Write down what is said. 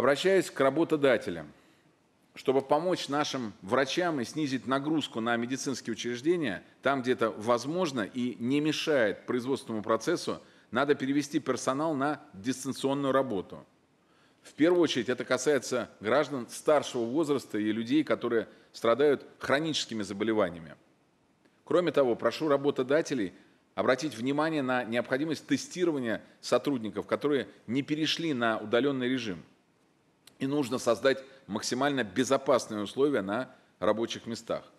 Обращаюсь к работодателям. Чтобы помочь нашим врачам и снизить нагрузку на медицинские учреждения, там, где это возможно и не мешает производственному процессу, надо перевести персонал на дистанционную работу. В первую очередь это касается граждан старшего возраста и людей, которые страдают хроническими заболеваниями. Кроме того, прошу работодателей обратить внимание на необходимость тестирования сотрудников, которые не перешли на удаленный режим и нужно создать максимально безопасные условия на рабочих местах.